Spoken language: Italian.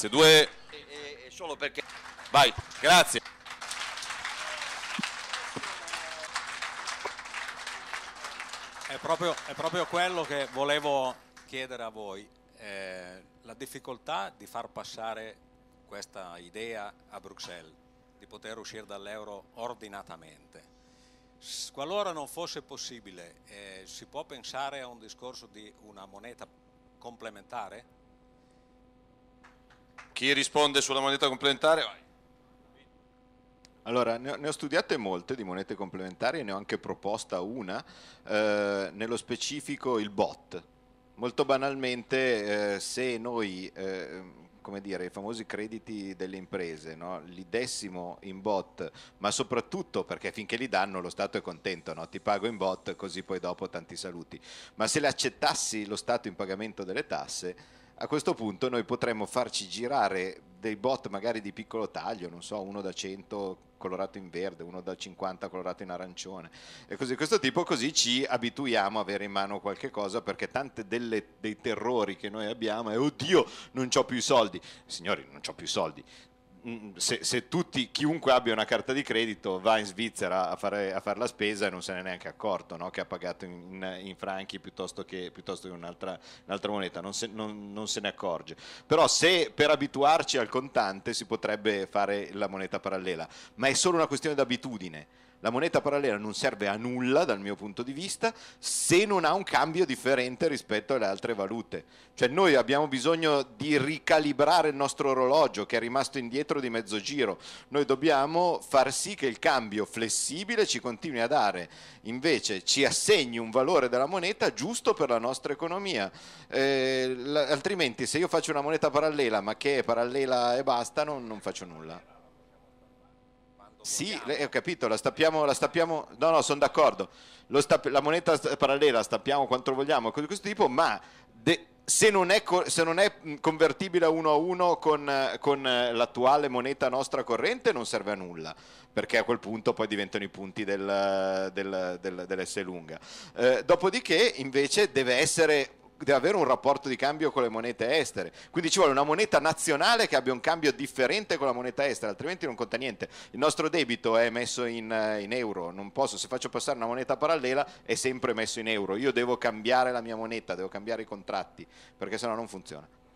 Grazie, due... E, e solo perché... Vai, grazie. È proprio, è proprio, quello che volevo chiedere a voi, eh, la difficoltà di far passare questa idea a Bruxelles, di poter uscire dall'euro ordinatamente. Qualora non fosse possibile, eh, si può pensare a un discorso di una moneta complementare? Chi risponde sulla moneta complementare? Vai. Allora, ne ho, ne ho, studiate molte di monete complementari, ne ho anche proposta una, eh, nello specifico il bot. Molto banalmente, eh, se noi, eh, come dire, i famosi crediti delle imprese, no, li dessimo in bot, ma soprattutto perché finché li danno lo Stato è contento, no? ti pago in bot così poi dopo tanti saluti, ma se le accettassi lo Stato in pagamento delle tasse, a questo punto noi potremmo farci girare dei bot magari di piccolo taglio, non so, uno da 100 colorato in verde, uno da 50 colorato in arancione e così questo tipo, così ci abituiamo a avere in mano qualche cosa perché tante delle, dei terrori che noi abbiamo è oddio non ho più i soldi, signori non ho più soldi, Mm, se, se tutti, chiunque abbia una carta di credito va in Svizzera a fare, a fare la spesa e non se ne è neanche accorto no? che ha pagato in, in franchi piuttosto che, piuttosto che un'altra, un'altra, moneta, non se, non, non se, ne accorge. Però se per abituarci al contante si potrebbe fare la moneta parallela, ma è solo una questione d'abitudine la moneta parallela non serve a nulla dal mio punto di vista se non ha un cambio differente rispetto alle altre valute. Cioè noi abbiamo bisogno di ricalibrare il nostro orologio che è rimasto indietro di mezzo giro. Noi dobbiamo far sì che il cambio flessibile ci continui a dare, invece ci assegni un valore della moneta giusto per la nostra economia. Eh, altrimenti se io faccio una moneta parallela ma che è parallela e basta non, non faccio nulla. Sì, lei, ho capito, la stappiamo, la stappiamo no no sono d'accordo, stapp, la moneta parallela la stappiamo quanto vogliamo, cose di questo tipo, ma de, se, non è, se, non è, convertibile a uno a uno con, con eh, l'attuale moneta nostra corrente non serve a nulla, perché a quel punto poi diventano i punti del, del, del, dell'S lunga. Eh, dopodiché invece deve essere deve avere un rapporto di cambio con le monete estere. Quindi ci vuole una moneta nazionale che abbia un cambio differente con la moneta estera, altrimenti non conta niente. Il nostro debito è messo in, eh, in euro, non posso, se faccio passare una moneta parallela è sempre messo in euro. Io devo cambiare la mia moneta, devo cambiare i contratti, perché sennò non funziona.